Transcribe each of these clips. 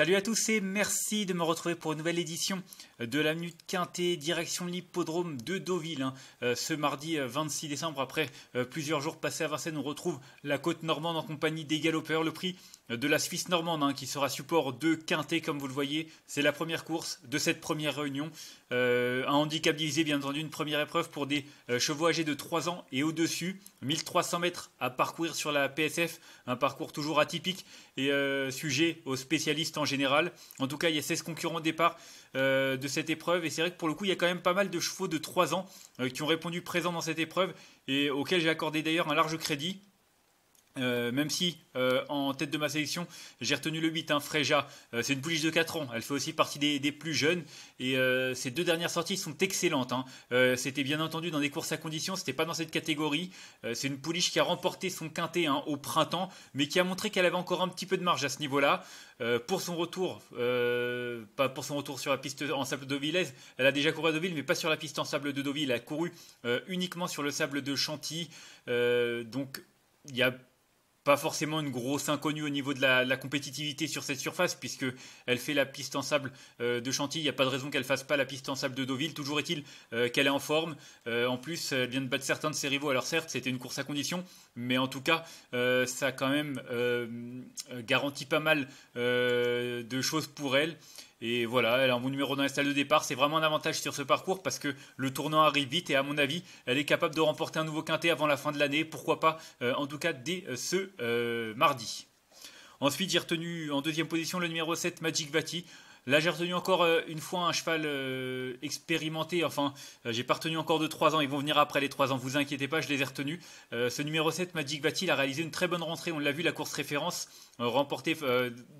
Salut à tous et merci de me retrouver pour une nouvelle édition de la Minute Quintée, direction l'hippodrome de Deauville. Hein. Euh, ce mardi 26 euh, décembre, après euh, plusieurs jours passés à Vincennes, on retrouve la côte normande en compagnie des galopeurs. Le prix de la Suisse normande hein, qui sera support de Quintet, comme vous le voyez. C'est la première course de cette première réunion. un handicap divisé, bien entendu, une première épreuve pour des chevaux âgés de 3 ans et au-dessus. 1300 mètres à parcourir sur la PSF, un parcours toujours atypique et sujet aux spécialistes en général. En tout cas, il y a 16 concurrents au départ euh, de cette épreuve. Et c'est vrai que pour le coup, il y a quand même pas mal de chevaux de 3 ans euh, qui ont répondu présents dans cette épreuve et auxquels j'ai accordé d'ailleurs un large crédit. Euh, même si euh, en tête de ma sélection, j'ai retenu le 8, un hein, Freja. Euh, c'est une pouliche de 4 ans. Elle fait aussi partie des, plus jeunes. Et ses deux dernières sorties sont excellentes. Hein. c'était bien entendu dans des courses à conditions. C'était pas dans cette catégorie. c'est une pouliche qui a remporté son quintet hein, au printemps, mais qui a montré qu'elle avait encore un petit peu de marge à ce niveau-là. pour son retour, pas pour son retour sur la piste en sable de Villaise, elle a déjà couru à Deauville, mais pas sur la piste en sable de Deauville. Elle a couru uniquement sur le sable de Chantilly. donc il y a pas forcément une grosse inconnue au niveau de la, compétitivité sur cette surface, puisque elle fait la piste en sable euh, de Chantilly. Il n'y a pas de raison qu'elle fasse pas la piste en sable de Deauville. Toujours est-il euh, qu'elle est en forme. Euh, en plus, elle vient de battre certains de ses rivaux. Alors certes, c'était une course à condition, mais en tout cas, ça quand même garantit pas mal de choses pour elle. Et voilà, elle a un bon numéro dans la salle de départ. C'est vraiment un avantage sur ce parcours parce que le tournant arrive vite et à mon avis, elle est capable de remporter un nouveau quintet avant la fin de l'année. Pourquoi pas, euh, en tout cas, dès euh, ce euh, mardi. Ensuite, j'ai retenu en deuxième position le numéro 7, Magic Vati. Là, j'ai retenu encore euh, une fois un cheval euh, expérimenté. Enfin, euh, j'ai pas retenu encore de 3 ans. Ils vont venir après les 3 ans. Vous inquiétez pas, je les ai retenus. ce numéro 7, Magic Vatil, a réalisé une très bonne rentrée. On l'a vu, la course référence remportée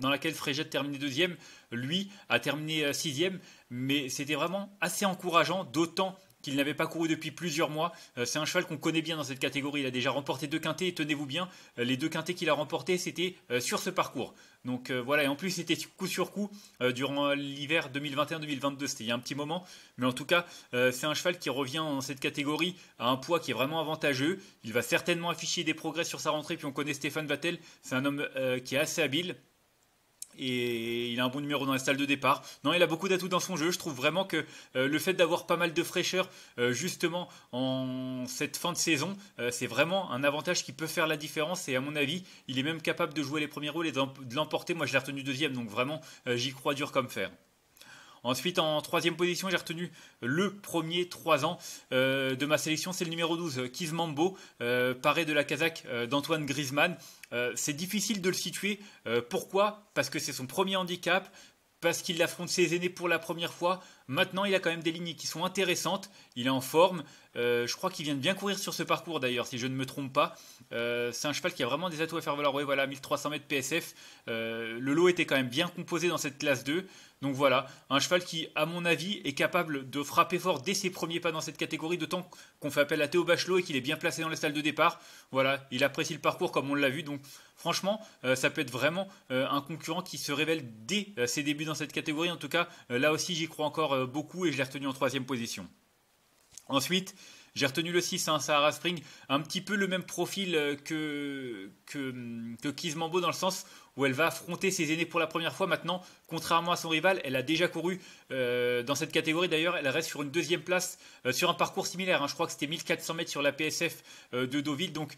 dans laquelle Fréjette terminait deuxième. Lui a terminé sixième. Mais c'était vraiment assez encourageant, d'autant qu'il n'avait pas couru depuis plusieurs mois. Euh, c'est un cheval qu'on connaît bien dans cette catégorie. Il a déjà remporté deux quintés et tenez-vous bien, euh, les deux quintés qu'il a remportés, c'était euh, sur ce parcours. Donc voilà, et en plus c'était coup sur coup durant l'hiver 2021-2022, c'était il y a un petit moment. Mais en tout cas, c'est un cheval qui revient dans cette catégorie à un poids qui est vraiment avantageux. Il va certainement afficher des progrès sur sa rentrée, puis on connaît Stéphane Vattel, c'est un homme qui est assez habile et il a un bon numéro dans la salle de départ. Non, il a beaucoup d'atouts dans son jeu. Je trouve vraiment que euh, le fait d'avoir pas mal de fraîcheur euh, justement en cette fin de saison, euh, c'est vraiment un avantage qui peut faire la différence. Et à mon avis, il est même capable de jouer les premiers rôles et de l'emporter. Moi, je l'ai retenu deuxième, donc vraiment, j'y crois dur comme fer. Ensuite, en troisième position, j'ai retenu le premier 3 ans euh, de ma sélection, c'est le numéro 12, Kizmambo, euh, paré de la Kazakh euh, d'Antoine Griezmann. c'est difficile de le situer. pourquoi Parce que c'est son premier handicap, parce qu'il affronte ses aînés pour la première fois. Maintenant, il a quand même des lignes qui sont intéressantes. Il est en forme. je crois qu'il vient de bien courir sur ce parcours d'ailleurs, si je ne me trompe pas. c'est un cheval qui a vraiment des atouts à faire valoir. Oui, voilà, 1300 mètres PSF. le lot était quand même bien composé dans cette classe 2. Donc voilà, un cheval qui, à mon avis, est capable de frapper fort dès ses premiers pas dans cette catégorie, d'autant qu'on fait appel à Théo Bachelot et qu'il est bien placé dans la salle de départ. Voilà, il apprécie le parcours comme on l'a vu, donc franchement, euh, ça peut être vraiment euh, un concurrent qui se révèle dès euh, ses débuts dans cette catégorie. En tout cas, là aussi, j'y crois encore beaucoup et je l'ai retenu en troisième position. Ensuite, j'ai retenu le 6, hein, Sahara Spring, un petit peu le même profil que, que, que Kizmambo dans le sens où elle va affronter ses aînés pour la première fois. Maintenant, contrairement à son rival, elle a déjà couru euh, dans cette catégorie. D'ailleurs, elle reste sur une deuxième place euh, sur un parcours similaire. Hein. Je crois que c'était 1400 mètres sur la PSF euh, de Deauville. Donc,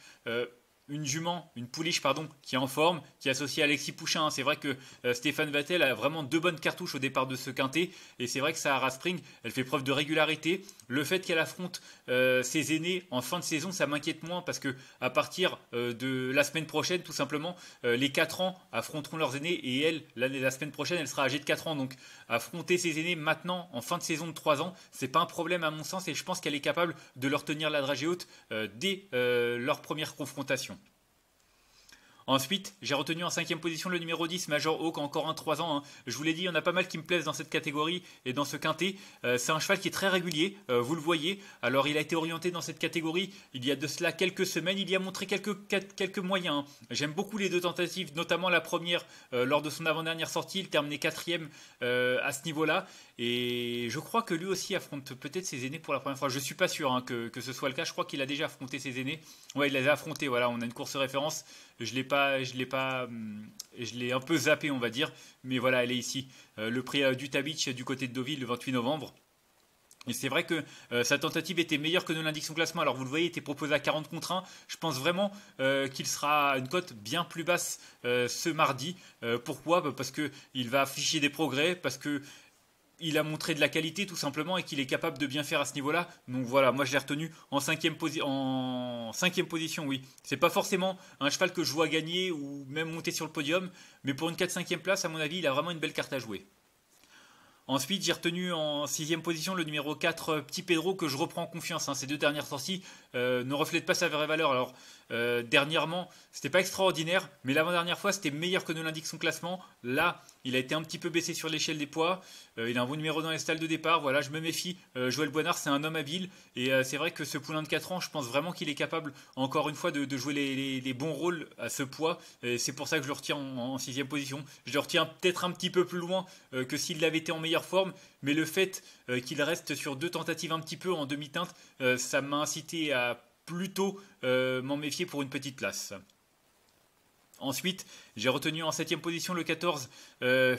une jument, une pouliche, pardon, qui est en forme, qui est associée à Alexis Pouchin. C'est vrai que euh, Stéphane Vattel a vraiment deux bonnes cartouches au départ de ce quintet. Et c'est vrai que Sarah Spring, elle fait preuve de régularité. Le fait qu'elle affronte euh, ses aînés en fin de saison, ça m'inquiète moins parce que à partir euh, de la semaine prochaine, tout simplement, les 4 ans affronteront leurs aînés et elle, la, la semaine prochaine, elle sera âgée de 4 ans. Donc affronter ses aînés maintenant en fin de saison de 3 ans, c'est pas un problème à mon sens et je pense qu'elle est capable de leur tenir la dragée haute dès leur première confrontation. Ensuite, j'ai retenu en cinquième position le numéro 10, Major Hawk, encore un 3 ans. Hein. Je vous l'ai dit, il y en a pas mal qui me plaisent dans cette catégorie et dans ce quintet. Euh, c'est un cheval qui est très régulier, euh, vous le voyez. Alors, il a été orienté dans cette catégorie il y a de cela quelques semaines. Il y a montré quelques, moyens. Hein. J'aime beaucoup les deux tentatives, notamment la première euh, lors de son avant-dernière sortie. Il terminait quatrième à ce niveau-là. Et je crois que lui aussi affronte peut-être ses aînés pour la première fois. Je ne suis pas sûr hein, que, que, ce soit le cas. Je crois qu'il a déjà affronté ses aînés. Ouais, il les a affrontés. Voilà, on a une course référence. Je l'ai pas, je l'ai pas, hum, je un peu zappé, on va dire. Mais voilà, elle est ici. Euh, le prix euh, du Tabic du côté de Deauville le 28 novembre. Et c'est vrai que euh, sa tentative était meilleure que de l'indiction classement. Alors vous le voyez, il était proposé à 40 contre 1. Je pense vraiment qu'il sera à une cote bien plus basse ce mardi. pourquoi bah, Parce qu'il va afficher des progrès, parce que il a montré de la qualité tout simplement et qu'il est capable de bien faire à ce niveau-là. Donc voilà, moi je l'ai retenu en cinquième, position, oui. C'est pas forcément un cheval que je vois gagner ou même monter sur le podium, mais pour une 4-5e place, à mon avis, il a vraiment une belle carte à jouer. Ensuite, j'ai retenu en sixième position le numéro 4, euh, Petit Pedro, que je reprends en confiance. Hein. Ces deux dernières sorties euh, ne reflètent pas sa vraie valeur. Alors, euh, dernièrement, c'était pas extraordinaire, mais l'avant-dernière fois, c'était meilleur que nous l'indique son classement. Là, il a été un petit peu baissé sur l'échelle des poids. Euh, il a un bon numéro dans les stalles de départ. Voilà, je me méfie. Euh, Joël Boinard, c'est un homme habile. Et c'est vrai que ce poulain de 4 ans, je pense vraiment qu'il est capable, encore une fois, de, jouer les, bons rôles à ce poids. c'est pour ça que je le retiens en, 6 sixième position. Je le retiens peut-être un petit peu plus loin que s'il l'avait été en meilleure forme. Mais le fait qu'il reste sur deux tentatives un petit peu en demi-teinte, ça m'a incité à plutôt euh, m'en méfier pour une petite place. Ensuite, j'ai retenu en 7 position le 14, euh,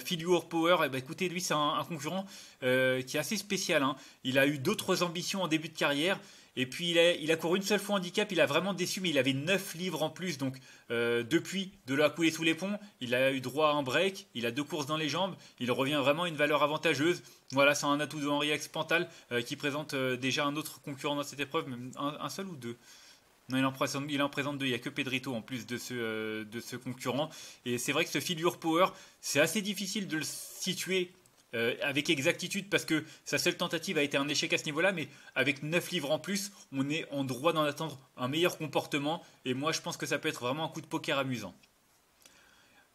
Power. Et eh ben, écoutez, lui, c'est un, concurrent euh, qui est assez spécial. Hein. Il a eu d'autres ambitions en début de carrière. Et puis il a, il couru une seule fois handicap, il a vraiment déçu, mais il avait 9 livres en plus. Donc euh, depuis, de la a coulé sous les ponts, il a eu droit à un break, il a deux courses dans les jambes, il revient vraiment à une valeur avantageuse. Voilà, c'est un atout de Henri Expantal pantal euh, qui présente euh, déjà un autre concurrent dans cette épreuve, un, seul ou deux. Non, il en présente, il en présente deux. Il n'y a que Pedrito en plus de ce, de ce concurrent. Et c'est vrai que ce figure power, c'est assez difficile de le situer euh, avec exactitude parce que sa seule tentative a été un échec à ce niveau-là, mais avec 9 livres en plus, on est en droit d'en attendre un meilleur comportement, et moi je pense que ça peut être vraiment un coup de poker amusant.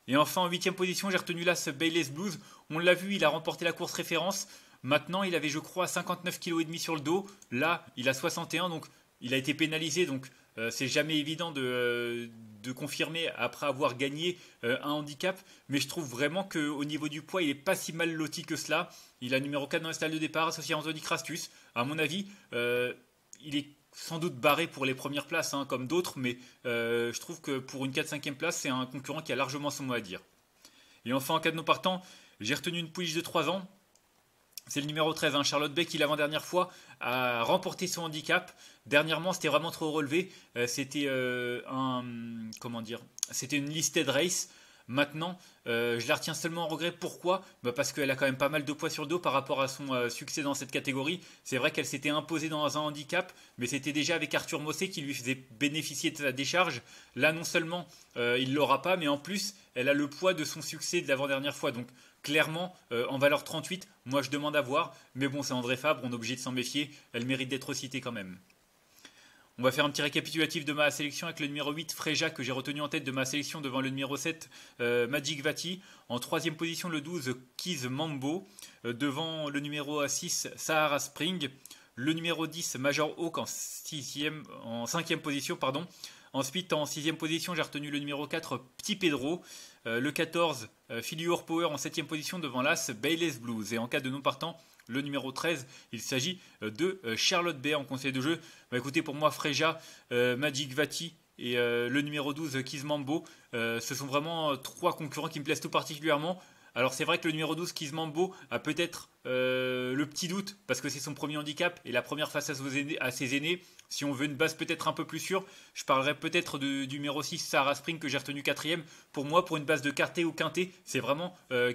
Et enfin, en 8 huitième position, j'ai retenu là ce Bayless Blues. On l'a vu, il a remporté la course référence. Maintenant, il avait, je crois, 59,5 kg sur le dos. Là, il a 61, donc il a été pénalisé, donc euh, c'est jamais évident de, euh, de confirmer après avoir gagné euh, un handicap, mais je trouve vraiment qu'au niveau du poids, il n'est pas si mal loti que cela. Il a numéro 4 dans la salle de départ, associé à Anthony Crastus. À mon avis, euh, il est sans doute barré pour les premières places, hein, comme d'autres, mais euh, je trouve que pour une 4-5e place, c'est un concurrent qui a largement son mot à dire. Et enfin, en cas de non partant, j'ai retenu une pouliche de 3 ans, c'est le numéro 13, hein. Charlotte Beck, qui l'avant-dernière fois a remporté son handicap. Dernièrement, c'était vraiment trop relevé. Euh, c'était euh, un. Comment dire C'était une listed race. Maintenant, euh, je la retiens seulement en regret. Pourquoi bah, Parce qu'elle a quand même pas mal de poids sur dos par rapport à son succès dans cette catégorie. C'est vrai qu'elle s'était imposée dans un handicap, mais c'était déjà avec Arthur Mossé qui lui faisait bénéficier de sa décharge. Là, non seulement il l'aura pas, mais en plus, elle a le poids de son succès de l'avant-dernière fois. Donc, clairement, euh, en valeur 38, moi je demande à voir, mais bon, c'est André Fabre, on est obligé de s'en méfier, elle mérite d'être citée quand même. On va faire un petit récapitulatif de ma sélection avec le numéro 8, Freja, que j'ai retenu en tête de ma sélection devant le numéro 7, euh, Magic Vati. En troisième position, le 12, Kiz Mambo. Euh, devant le numéro 6, Sahara Spring. Le numéro 10, Major Hawk en, en cinquième position. pardon. Ensuite, en sixième position, j'ai retenu le numéro 4, Petit Pedro. Euh, le 14, euh, Power en septième position devant l'As Bayless Blues. Et en cas de non partant, le numéro 13, il s'agit euh, de euh, Charlotte Bay en conseil de jeu. Bah, écoutez, pour moi, Freja, Magic Vati et le numéro 12, Kizmambo, ce sont vraiment trois concurrents qui me plaisent tout particulièrement. Alors c'est vrai que le numéro 12, Kizmambo, a peut-être euh, le petit doute parce que c'est son premier handicap et la première face à, ses aînés. Si on veut une base peut-être un peu plus sûre, je parlerai peut-être du numéro 6 Sarah Spring que j'ai retenu quatrième. Pour moi, pour une base de quarté ou quinté, c'est vraiment euh,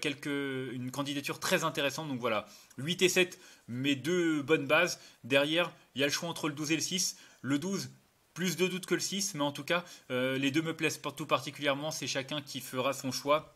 une candidature très intéressante. Donc voilà, 8 et 7, mes deux bonnes bases. Derrière, il y a le choix entre le 12 et le 6. Le 12, plus de doute que le 6, mais en tout cas, euh, les deux me plaisent tout particulièrement. C'est chacun qui fera son choix.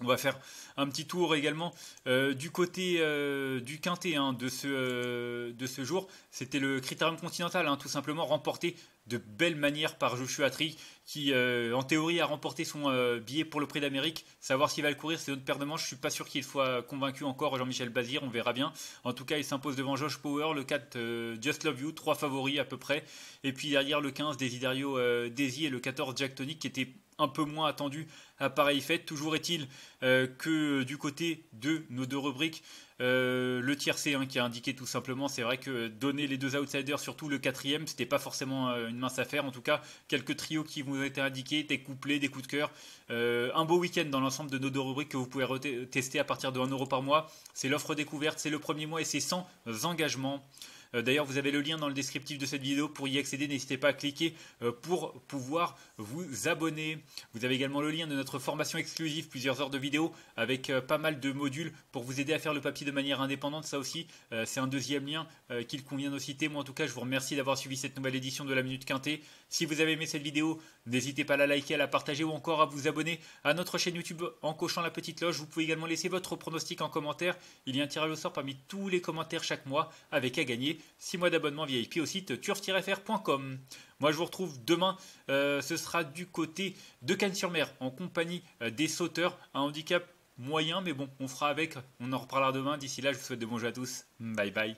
On va faire un petit tour également euh, du côté euh, du quintet hein, de, ce, euh, de ce jour. C'était le Critérium Continental, hein, tout simplement remporté de belle manière par Joshua Tree, qui en théorie a remporté son billet pour le Prix d'Amérique. Savoir s'il va le courir, c'est notre paire de manches. Je ne suis pas sûr qu'il soit convaincu encore Jean-Michel Bazir, on verra bien. En tout cas, il s'impose devant Josh Power, le 4 Just Love You, trois favoris à peu près. Et puis derrière le 15 Desiderio Daisy et le 14 Jack Tonic, qui était un peu moins attendu à pareille fête. Toujours est-il euh, que du côté de nos deux rubriques, euh, le le C1 hein, qui a indiqué tout simplement, c'est vrai que donner les deux outsiders, surtout le quatrième, c'était pas forcément euh, une mince affaire. En tout cas, quelques trios qui vous ont été indiqués, des couplets, des coups de cœur. un beau week-end dans l'ensemble de nos deux rubriques que vous pouvez tester à partir de 1€ euro par mois. C'est l'offre découverte, c'est le premier mois et c'est sans engagement. Euh, d'ailleurs, vous avez le lien dans le descriptif de cette vidéo pour y accéder. N'hésitez pas à cliquer euh, pour pouvoir vous abonner. Vous avez également le lien de notre formation exclusive, plusieurs heures de vidéos avec euh, pas mal de modules pour vous aider à faire le papier de manière indépendante. Ça aussi, c'est un deuxième lien qu'il convient de citer. Moi, en tout cas, je vous remercie d'avoir suivi cette nouvelle édition de la Minute Quintée. Si vous avez aimé cette vidéo, n'hésitez pas à la liker, à la partager ou encore à vous abonner à notre chaîne YouTube en cochant la petite loge. Vous pouvez également laisser votre pronostic en commentaire. Il y a un tirage au sort parmi tous les commentaires chaque mois avec à gagner 6 mois d'abonnement VIP au site turf-fr.com. Moi, je vous retrouve demain. Euh, ce sera du côté de Cannes-sur-Mer en compagnie euh, des sauteurs. Un handicap moyen, mais bon, on fera avec. On en reparlera demain. D'ici là, je vous souhaite de bons à tous. Bye bye.